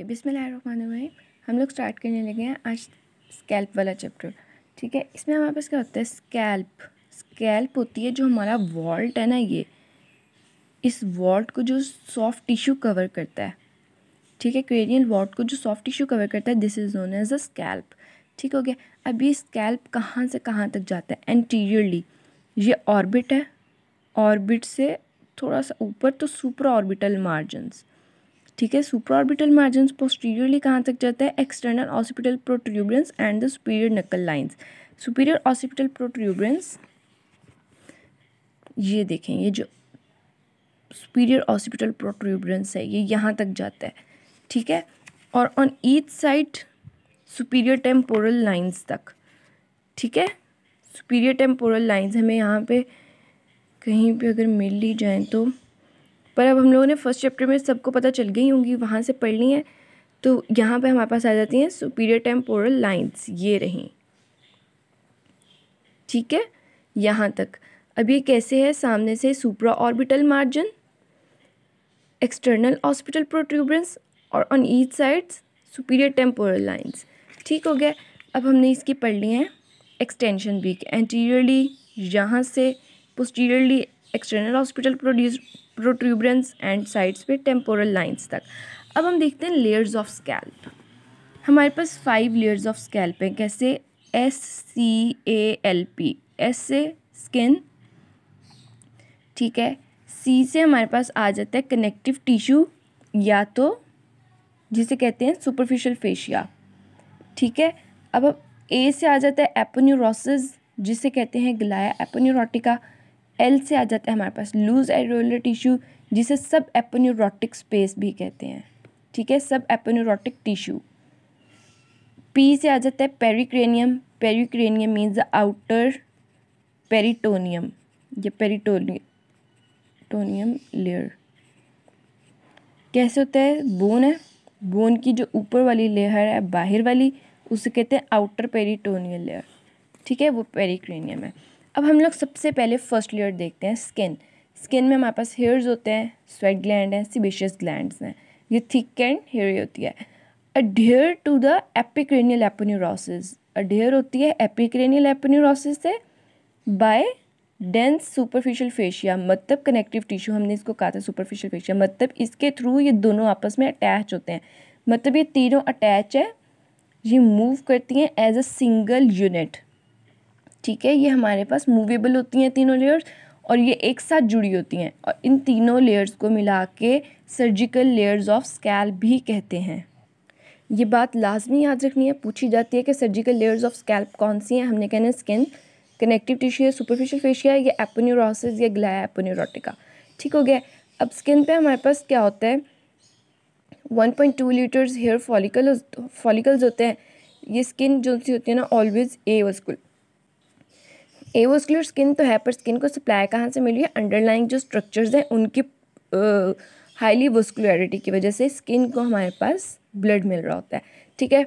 okay रही हम लोग स्टार्ट करने लगे हैं आज स्कैल्प वाला चैप्टर ठीक है इसमें हमारे पास क्या होता है स्कैल्प स्कैल्प होती है जो हमारा वॉल्ट है ना ये इस वॉल्ट को जो सॉफ्ट टिश्यू कवर करता है ठीक है क्रेडियन वॉल्ट को जो सॉफ्ट टिश्यू कवर करता है this is known as a scalp ठीक हो गया अब ये स्कैल्प कहाँ से कहाँ तक जाता है एंटीरियरली ये ऑर्बिट है ऑर्बिट से थोड़ा सा ऊपर तो सुपर ऑर्बिटल मार्जिनस ठीक है सुपर ऑर्बिटल मार्जिन पोस्टीरियरली कहाँ तक जाता है external occipital protuberance and the superior nuchal lines superior occipital protuberance ये देखें ये जो सुपीरियर ऑसिपिटल प्रोट्रूबरेंस है ये यहाँ तक जाता है ठीक है और on each side superior temporal lines तक ठीक है सुपीरियर टेम्पोरल लाइन्स हमें यहाँ पे कहीं पे अगर मिल ली जाए तो पर अब हम लोगों ने फर्स्ट चैप्टर में सबको पता चल गई होंगी वहाँ से पढ़नी है तो यहाँ पे हमारे पास आ जाती हैं सुपीरियर टेम्पोरल लाइन्स ये रहीं ठीक है यहाँ तक अब ये कैसे है सामने से supra orbital margin external occipital protuberance और on each sides superior temporal lines ठीक हो गया अब हमने इसकी पढ़ ली है एक्सटेंशन भी एंटीरियरली यहाँ से posteriorly external occipital produce protuberance and sides पे टेम्पोरल लाइंस तक अब हम देखते हैं लेयर्स ऑफ स्कैल्प हमारे पास फाइव लेयर्स ऑफ स्कैल्प हैं कैसे S C A L P S से स्किन ठीक है सी से हमारे पास आ जाता है कनेक्टिव टिश्यू या तो जिसे कहते हैं सुपरफिशियल फेशिया ठीक है अब अब ए से आ जाता है एपोन्यूरोसिस जिसे कहते हैं गलाया एपोन्यूरोटिका एल से आ जाता है हमारे पास लूज एरोलर टिश्यू जिसे सब एपोन्यूरोटिक स्पेस भी कहते हैं ठीक है सब एपोन्यूरोटिक टिश्यू पी से आ जाता है pericranium pericranium means the outer peritoneum ये पेरिटोनियम लेयर कैसे होता है बोन है बोन की जो ऊपर वाली लेयर है बाहर वाली उसे कहते हैं आउटर पेरिटोनियल लेयर ठीक है वो पेरिक्रेनियम है अब हम लोग सबसे पहले फर्स्ट लेयर देखते हैं स्किन स्किन में हमारे पास हेयर्स होते हैं स्वेट ग्लैंड हैं सीबिशियस ग्लैंड हैं ये थिक एंड हेयरी होती है adhere to the epicranial aponeurosis adhere होती है एपिक्रेनियल एपोन्यूरोसिस से बाय डेंस सुपरफिशियल फेशिया मतलब कनेक्टिव टिश्यू हमने इसको कहा था सुपरफिशियल फेशिया मतलब इसके थ्रू ये दोनों आपस में अटैच होते हैं मतलब ये तीनों अटैच है ये मूव करती हैं एज अ सिंगल यूनिट ठीक है ये हमारे पास मूवेबल होती हैं तीनों लेयर्स और ये एक साथ जुड़ी होती हैं और इन तीनों लेयर्स को मिला के सर्जिकल लेयर्स ऑफ स्कैल भी कहते हैं ये बात लाजमी याद रखनी है पूछी जाती है कि सर्जिकल लेयर्स ऑफ स्कैल्प कौन सी हैं हमने कहना है स्किन कनेक्टिव टिश्यू है सुपरफिशियल फेशिया या एपोन्यूरोसिस या ग्लाया एपोन्यूरोटिका ठीक हो गया अब स्किन पे हमारे पास क्या होता है 1.2 लीटर्स हेयर फॉलिकल फॉलिकल्स होते हैं ये स्किन जो सी होती है ना ऑलवेज ए वस्कुल एवोस्कुलर स्किन तो है पर स्किन को सप्लाई कहाँ से मिली है अंडरलाइंग जो स्ट्रक्चर्स हैं उनकी हाईली वोस्कुलरिटी की वजह से स्किन को हमारे पास ब्लड मिल रहा होता है ठीक है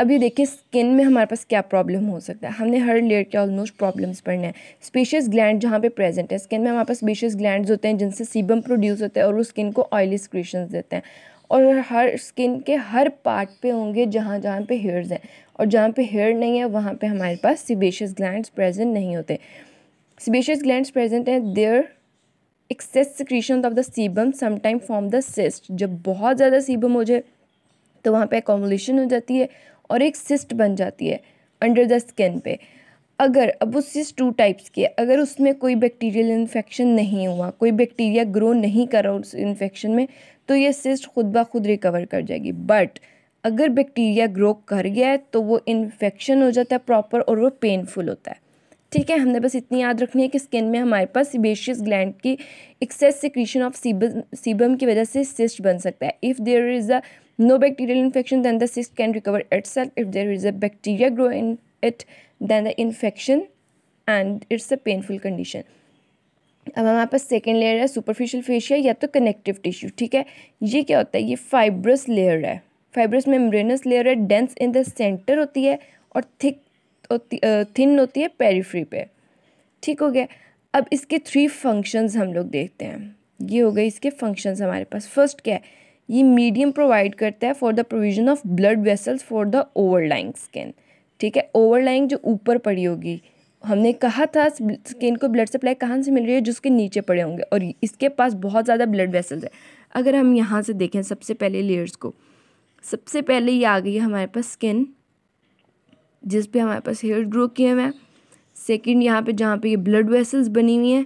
अभी देखिए स्किन में हमारे पास क्या प्रॉब्लम हो सकता है हमने हर लेयर के ऑलमोस्ट प्रॉब्लम्स पढ़ने हैं स्पेशियस ग्लैंड जहाँ पे प्रेजेंट है स्किन में हमारे पास स्पेशियस ग्लैंड्स होते हैं जिनसे सीबम प्रोड्यूस होते हैं और वो स्किन को ऑयली स्क्रेशन देते हैं और हर स्किन के हर पार्ट पे होंगे जहाँ जहाँ पे हेयर्स हैं और जहाँ पे हेयर नहीं है वहाँ पे हमारे पास सिबेशियस ग्लैंड्स प्रेजेंट नहीं होते सिबेशियस ग्लैंड्स प्रेजेंट हैं there excess secretion of the sebum sometime form the cyst जब बहुत ज़्यादा सीबम हो जाए तो वहाँ पे एकोमोलेशन हो जाती है और एक सिस्ट बन जाती है अंडर द स्किन पे अगर अब उस सिस्ट टू टाइप्स की है अगर उसमें कोई बैक्टीरियल इन्फेक्शन नहीं हुआ कोई बैक्टीरिया ग्रो नहीं करा उस इन्फेक्शन में तो ये सिस्ट खुद ब खुद रिकवर कर जाएगी बट अगर बैक्टीरिया ग्रो कर गया है तो वो इन्फेक्शन हो जाता है प्रॉपर और वो पेनफुल होता है ठीक है हमने बस इतनी याद रखनी है कि स्किन में हमारे पास सीबेशियस ग्लैंड की excess secretion of sebum sebum की वजह से सिस्ट बन सकता है if there is a no bacterial infection than the cyst can recover at self if there is a bacteria grow in it than the infection and it's a painful condition अब हमारे पास second layer है superficial fascia या तो connective tissue ठीक है ये क्या होता है ये फाइब्रस लेयर है फाइब्रस मेम्ब्रेनस लेयर है डेंस इन द सेंटर होती है और थिक होती थिन होती है पेरीफ्री पे ठीक हो गया अब इसके थ्री फंक्शंस हम लोग देखते हैं ये हो गए इसके फंक्शंस हमारे पास फर्स्ट क्या है ये मीडियम प्रोवाइड करता है for the provision of blood vessels for the overlying skin ठीक है ओवरलाइन जो ऊपर पड़ी होगी हमने कहा था स्किन को ब्लड सप्लाई कहाँ से मिल रही है जिसके नीचे पड़े होंगे और इसके पास बहुत ज़्यादा ब्लड वेसल्स है अगर हम यहाँ से देखें सबसे पहले लेयर्स को सबसे पहले ये आ गई है हमारे पास स्किन जिस पे हमारे पास हेयर ग्रो किए हुए हैं सेकेंड यहाँ पे जहाँ पे ये ब्लड वेसल्स बनी हुई हैं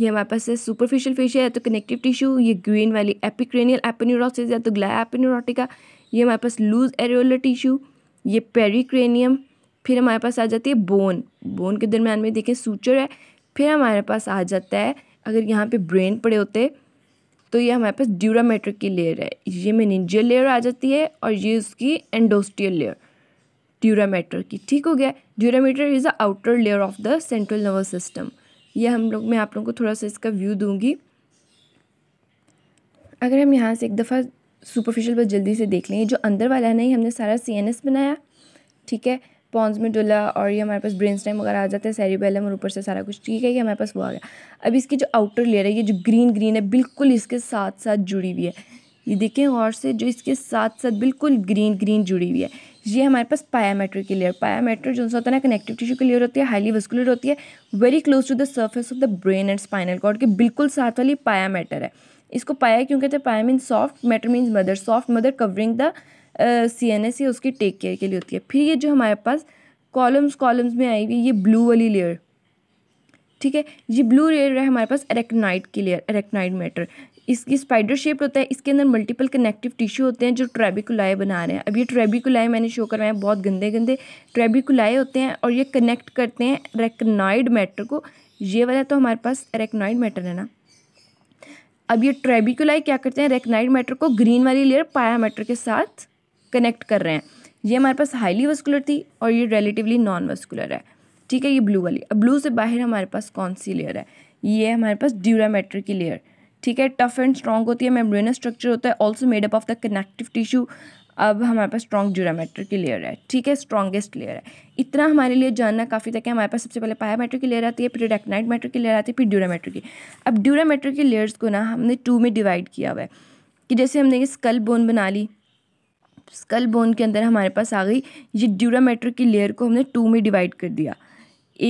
ये हमारे पास है सुपरफिशियल फेशिया या तो कनेक्टिव टिश्यू ये ग्रीन वाली एपिक्रेनियल एपिन्यूरोसिस या तो ग्लाया एपिन्यूरोटिका ये हमारे पास लूज एरियोलर टिश्यू ये पेरिक्रेनियम फिर हमारे पास आ जाती है बोन बोन के दरम्यान में देखें सूचर है फिर हमारे पास आ जाता है अगर यहाँ पे ब्रेन पड़े होते तो ये हमारे पास ड्यूरामेट्रिक की लेयर है ये मेनिजियल लेयर आ जाती है और ये उसकी एंडोस्टियल लेयर ड्यूरामेटर की ठीक हो गया dura mater is the outer layer of the central nervous system ये हम लोग मैं आप लोगों को थोड़ा सा इसका व्यू दूंगी अगर हम यहाँ से एक दफ़ा सुपरफिशियल बस जल्दी से देख लें जो अंदर वाला है ना ये हमने सारा सी बनाया ठीक है पॉन्स में डुला और ये हमारे पास ब्रेन स्टाइम वगैरह आ जाता है सेरिबेलम और ऊपर से सारा कुछ ठीक है ये हमारे पास वो आ गया अब इसकी जो आउटर लेयर है ये जो ग्रीन ग्रीन है बिल्कुल इसके साथ साथ जुड़ी हुई है ये देखें और से जो इसके साथ साथ बिल्कुल ग्रीन ग्रीन जुड़ी हुई है ये हमारे पास पायामेट्रिक की लेयर पायामेट्रिक जो होता है ना कनेक्टिव टिश्यू की लेयर होती है हाईली वस्कुलर होती है very close to the surface of the brain and spinal cord के बिल्कुल साथ वाली पायामेटर है इसको पाया क्यों कहते हैं pia mean soft matter means mother soft mother covering the C N S ये उसकी टेक केयर के लिए होती है फिर ये जो हमारे पास कॉलम्स कॉलम्स में आई हुई ये ब्लू वाली लेयर ठीक है ये ब्लू लेयर है हमारे पास एरेक्नाइड की लेयर एरेक्नाइड मैटर इसकी स्पाइडर शेप होता है इसके अंदर मल्टीपल कनेक्टिव टिश्यू होते हैं जो ट्रेबिकुलाए बना रहे हैं अब ये ट्रेबिकुलाए मैंने शो करवाए हैं बहुत गंदे गंदे ट्रेबिकुलाए होते हैं और ये कनेक्ट करते हैं रेकनाइड मैटर को ये वाला तो हमारे पास रेकनाइड मैटर है ना अब ये ट्रेबिकुलाई क्या करते हैं रेकनाइड मैटर को ग्रीन वाली लेयर पाया मैटर के साथ कनेक्ट कर रहे हैं ये हमारे पास हाईली वस्कुलर थी और ये रिलेटिवली नॉन वस्कुलर है ठीक है ये ब्लू वाली अब ब्लू से बाहर हमारे पास कौन सी लेयर है ये हमारे पास ड्यूरा मैटर की लेयर ठीक है टफ एंड स्ट्रॉन्ग होती है मेम्ब्रेनस स्ट्रक्चर होता है also made up of the connective tissue अब हमारे पास स्ट्रॉन्ग की लेयर है ठीक है स्ट्रॉन्गेस्ट लेयर है इतना हमारे लिए जानना काफ़ी तक है हमारे पास सबसे पहले पायामेट्रिक की लेयर आती है फिर डेक्नाइट मेट्रिक की लेयर आती है फिर ड्यूरामेट्रिक की अब ड्यूरामेट्रिक की लेयर्स को ना हमने टू में डिवाइड किया हुआ है कि जैसे हमने ये स्कल बोन बना ली स्कल बोन के अंदर हमारे पास आ गई ये ड्यूरामेट्रिक की लेयर को हमने टू में डिवाइड कर दिया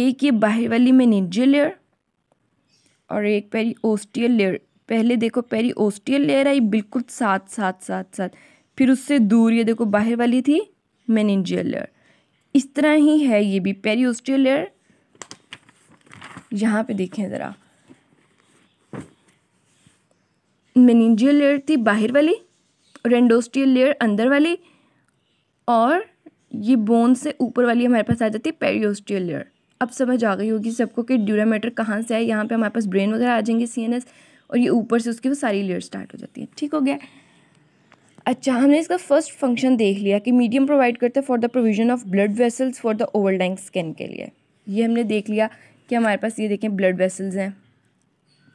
एक ये बाहर वाली निजी लेयर और एक पेरी ओस्टियल लेयर पहले देखो पेरी ओस्टियल लेयर आई बिल्कुल साथ साथ साथ साथ फिर उससे दूर ये देखो बाहर वाली थी मैनेजियल लेयर इस तरह ही है ये भी पेरियोस्टियल लेयर यहाँ पे देखें ज़रा मैनेजियल लेयर थी बाहर वाली और लेयर अंदर वाली और ये बोन से ऊपर वाली हमारे पास आ जाती है पेरियोस्टियल लेयर अब समझ आ गई होगी सबको कि ड्यूरामेटर कहाँ से आए यहाँ पे हमारे पास ब्रेन वगैरह आ जाएंगे सीएनएस और ये ऊपर से उसकी वो सारी लेयर स्टार्ट हो जाती है ठीक हो गया अच्छा हमने इसका फर्स्ट फंक्शन देख लिया कि मीडियम प्रोवाइड करता है for the provision of blood vessels for the overlying skin के लिए ये हमने देख लिया कि हमारे पास ये देखें ब्लड वेसल्स हैं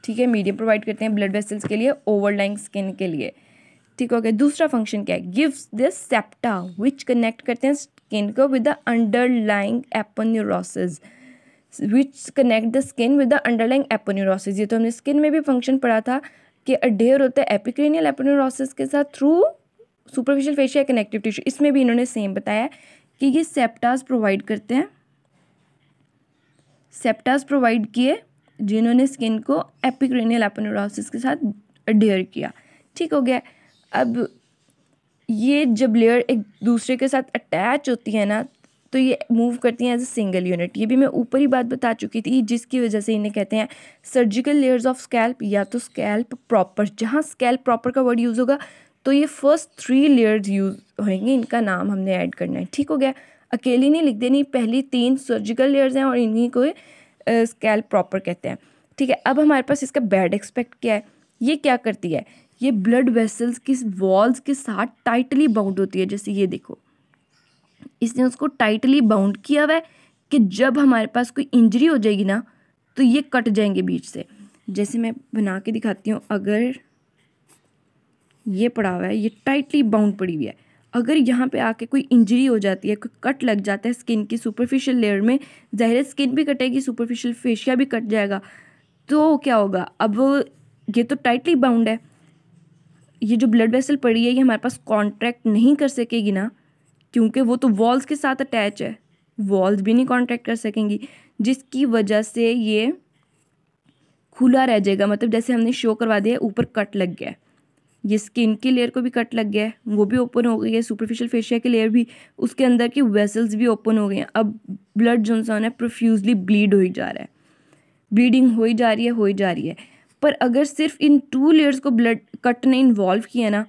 ठीक है मीडियम प्रोवाइड करते हैं ब्लड वेसल्स के लिए ओवरलैंग स्किन के लिए ठीक हो गया दूसरा फंक्शन क्या है gives the septa which connect करते हैं स्किन को with the underlying aponeurosis which connect the skin with the underlying aponeurosis ये तो हमने स्किन में भी फंक्शन पढ़ा था कि अडेयर होता है एपिक्रेनियल एपिनोरोसिस के साथ through superficial fascial connective tissue इसमें भी इन्होंने सेम बताया कि ये सेप्टास प्रोवाइड करते हैं सेप्टास प्रोवाइड किए जिन्होंने स्किन को एपिक्रेनियल एपिनोरोसिस के साथ अडेयर किया ठीक हो गया अब ये जब लेयर एक दूसरे के साथ अटैच होती है ना तो ये मूव करती हैं एज ए सिंगल यूनिट ये भी मैं ऊपर ही बात बता चुकी थी जिसकी वजह से इन्हें कहते हैं सर्जिकल लेयर्स ऑफ स्कैल्प या तो स्कैल्प प्रॉपर जहाँ स्कैल्प प्रॉपर का वर्ड यूज़ होगा तो ये फर्स्ट थ्री लेयर्स यूज़ होंगे इनका नाम हमने ऐड करना है ठीक हो गया अकेली नहीं लिख देनी पहली तीन सर्जिकल लेयर्स हैं और इन्हीं को स्कैल्प प्रॉपर कहते हैं ठीक है अब हमारे पास इसका बैड एक्सपेक्ट क्या है ये क्या करती है ये ब्लड वेसल्स की वॉल्स के साथ टाइटली बाउंड होती है जैसे ये देखो इसने उसको टाइटली बाउंड किया हुआ है कि जब हमारे पास कोई इंजरी हो जाएगी ना तो ये कट जाएंगे बीच से जैसे मैं बना के दिखाती हूँ अगर ये पड़ा हुआ है ये टाइटली बाउंड पड़ी हुई है अगर यहाँ पे आके कोई इंजरी हो जाती है कोई कट लग जाता है स्किन की सुपरफिशियल लेयर में ज़ाहिर स्किन भी कटेगी सुपरफिशियल फेशिया भी कट जाएगा तो क्या होगा अब ये तो टाइटली बाउंड है ये जो ब्लड वेसल पड़ी है ये हमारे पास कॉन्ट्रैक्ट नहीं कर सकेगी ना क्योंकि वो तो वॉल्स के साथ अटैच है वॉल्स भी नहीं कॉन्ट्रैक्ट कर सकेंगी जिसकी वजह से ये खुला रह जाएगा मतलब जैसे हमने शो करवा दिया ऊपर कट लग गया ये स्किन की लेयर को भी कट लग गया है वो भी ओपन हो गई है सुपरफिशियल फेशिया की लेयर भी उसके अंदर की वेसल्स भी ओपन हो गए हैं अब ब्लड जो है प्रोफ्यूजली ब्लीड हो ही जा रहा है ब्लीडिंग हो ही जा रही है हो ही जा रही है पर अगर सिर्फ इन टू लेयर्स को ब्लड कट ने इन्वॉल्व किया ना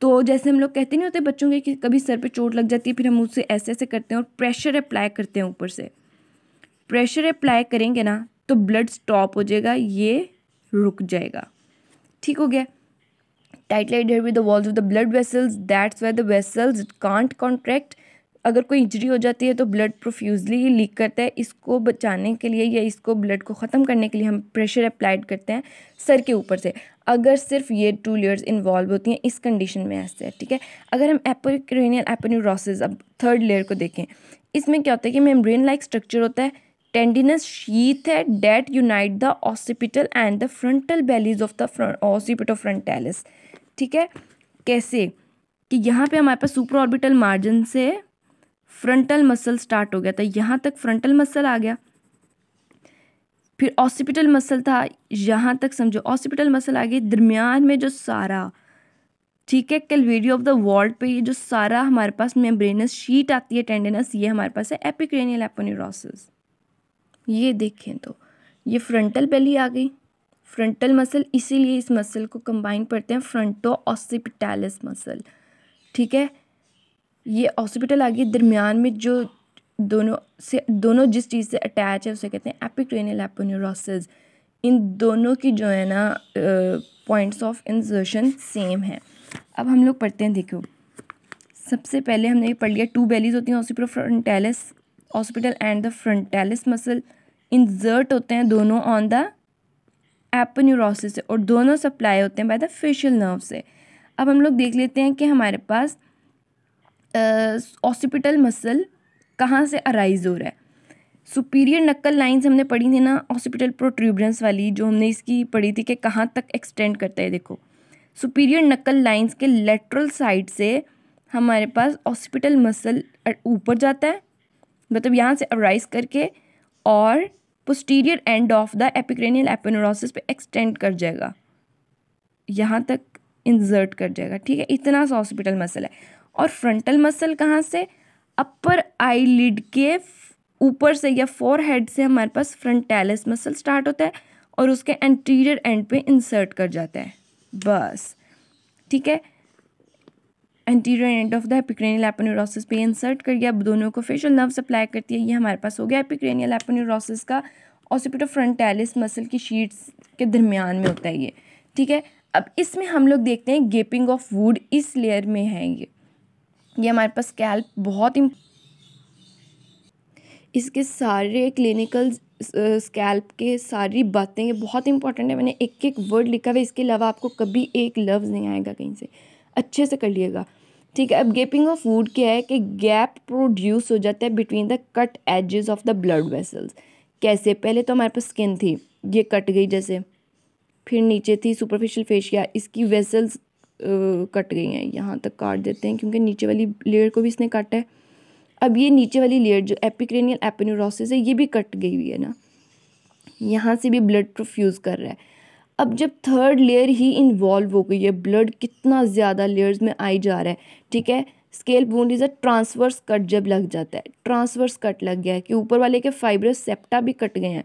तो जैसे हम लोग कहते नहीं होते बच्चों के कि कभी सर पे चोट लग जाती है फिर हम उसे ऐसे ऐसे करते हैं और प्रेशर अप्लाई करते हैं ऊपर से प्रेशर अप्लाई करेंगे ना तो ब्लड स्टॉप हो जाएगा ये रुक जाएगा ठीक हो गया tightly adhere with the walls of the blood vessels that's why the vessels can't contract अगर कोई इंजरी हो जाती है तो ब्लड प्रोफ्यूजली ही लीक करता है इसको बचाने के लिए या इसको ब्लड को ख़त्म करने के लिए हम प्रेशर अप्लाइड करते हैं सर के ऊपर से अगर सिर्फ ये टू लेयर्स इन्वॉल्व होती हैं इस कंडीशन में ऐसे है ठीक है अगर हम एपोक्रेनियल एपोन्यूरोसिस अब थर्ड लेयर को देखें इसमें क्या होता है कि मेम्ब्रेन लाइक स्ट्रक्चर होता है टेंडिनस शीथ है that unite the occipital and the frontal bellies of the occipito frontalis ठीक है कैसे कि यहाँ पे हमारे पास सुपर ऑर्बिटल मार्जिन से फ्रंटल मसल स्टार्ट हो गया था तो यहाँ तक फ्रंटल मसल आ गया फिर ऑसिपिटल मसल था यहाँ तक समझो ऑसिपिटल मसल आ गई दरमियान में जो सारा ठीक है कल वीडियो ऑफ द वर्ल्ड पे ये जो सारा हमारे पास मेम्ब्रेनस शीट आती है टेंडेनस ये हमारे पास है एपिक्रेनियल एपोन्यूरोसिस ये देखें तो ये फ्रंटल बेली आ गई फ्रंटल मसल इसीलिए इस मसल को कंबाइन करते हैं फ्रंटो ऑसिपिटालिस मसल ठीक है ये ऑसिपिटल आ गई दरमियान में जो दोनों से दोनों जिस चीज़ से अटैच है उसे कहते हैं एपिक्रेनियल एपोन्यूरोसिस इन दोनों की जो है ना पॉइंट्स ऑफ इंसर्शन सेम है अब हम लोग पढ़ते हैं देखो सबसे पहले हमने ये पढ़ लिया टू बेलीज होती हैं occipital frontalis occipital and the frontalis muscle insert होते हैं दोनों ऑन द एपोन्यूरोसिस से और दोनों सप्लाई होते हैं बाय द फेशियल नर्व से अब हम लोग देख लेते हैं कि हमारे पास ऑसिपिटल मसल कहाँ से अराइज हो रहा है सुपीरियर नक्कल लाइंस हमने पढ़ी थी ना हॉस्पिटल प्रोट्रूबरेंस वाली जो हमने इसकी पढ़ी थी कि कहाँ तक एक्सटेंड करता है देखो सुपीरियर नक्कल लाइंस के लेटरल साइड से हमारे पास हॉस्पिटल मसल ऊपर जाता है मतलब यहाँ से अराइज करके और posterior end of the epicranial aponeurosis पे एक्सटेंड कर जाएगा यहाँ तक इंजर्ट कर जाएगा ठीक है इतना सा हॉस्पिटल मसल है और फ्रंटल मसल कहाँ से अपर आई लिड के ऊपर से या फोर हेड से हमारे पास फ्रंटेलिस मसल स्टार्ट होता है और उसके एंटीरियर एंड पे इंसर्ट कर जाता है बस ठीक है anterior end of the epicranial aponeurosis पे इंसर्ट कर गया दोनों को फेशियल नर्व सप्लाई करती है ये हमारे पास हो गया एपिक्रेनियल एपोन्यूरोसिस का ऑसिपिटो फ्रंटेलिस मसल की शीट्स के दरमियान में होता है ये ठीक है अब इसमें हम लोग देखते हैं गेपिंग ऑफ वुड इस लेयर में है ये ये हमारे पास स्कैल्प बहुत ही इसके सारे क्लिनिकल स्कैल्प के सारी बातें ये बहुत इंपॉर्टेंट है मैंने एक एक वर्ड लिखा हुआ है इसके अलावा आपको कभी एक लफ्ज़ नहीं आएगा कहीं से अच्छे से कर लिएगा ठीक है अब गैपिंग ऑफ फूड क्या है कि गैप प्रोड्यूस हो जाता है between the cut edges of the blood vessels कैसे पहले तो हमारे पास स्किन थी ये कट गई जैसे फिर नीचे थी सुपरफिशियल फेशिया इसकी वेसल्स कट गई हैं यहाँ तक काट देते हैं क्योंकि नीचे वाली लेयर को भी इसने काटा है अब ये नीचे वाली लेयर जो एपिक्रेनियल एपिनोरोसिस है ये भी कट गई हुई है ना यहाँ से भी ब्लड प्रोफ्यूज़ कर रहा है अब जब थर्ड लेयर ही इन्वॉल्व हो गई है ब्लड कितना ज़्यादा लेयर्स में आई जा रहा है ठीक है स्केल बोन इज़ अ ट्रांसवर्स कट जब लग जाता है ट्रांसवर्स कट लग गया है कि ऊपर वाले के फाइब्रस सेप्टा भी कट गए हैं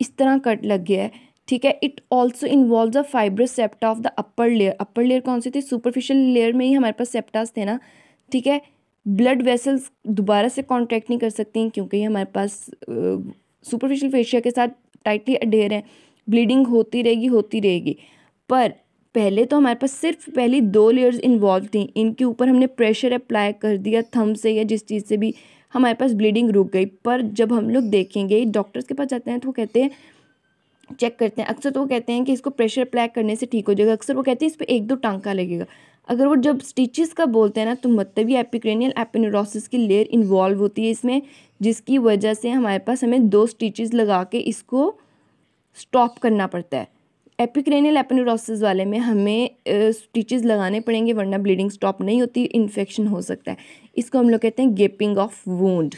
इस तरह कट लग गया है ठीक है it also involve the fibrous septa of the upper layer upper layer कौन सी थी सुपरफिशियल लेयर में ही हमारे पास सेप्टास थे ना ठीक है ब्लड वेसल्स दोबारा से कॉन्टैक्ट नहीं कर सकती क्योंकि हमारे पास सुपरफिशियल फेशिया के साथ टाइटली अडेयर है ब्लीडिंग होती रहेगी होती रहेगी पर पहले तो हमारे पास सिर्फ पहली दो लेयर्स इन्वॉल्व थी इनके ऊपर हमने प्रेशर अप्लाई कर दिया थम से या जिस चीज़ से भी हमारे पास ब्लीडिंग रुक गई पर जब हम लोग देखेंगे डॉक्टर्स के पास जाते हैं तो वो कहते हैं चेक करते हैं अक्सर तो वो कहते हैं कि इसको प्रेशर अप्लाई करने से ठीक हो जाएगा अक्सर वो कहते हैं इस पर एक दो टांका लगेगा अगर वो जब स्टिचेस का बोलते हैं ना तो मतलब ये एपिक्रेनियल एपिनोरोसिस की लेयर इन्वॉल्व होती है इसमें जिसकी वजह से हमारे पास हमें दो स्टिचेस लगा के इसको स्टॉप करना पड़ता है एपिक्रेनियल एपिनोरोसिस वाले में हमें स्टिचेस लगाने पड़ेंगे वरना ब्लीडिंग स्टॉप नहीं होती इन्फेक्शन हो सकता है इसको हम लोग कहते हैं गेपिंग ऑफ वोंड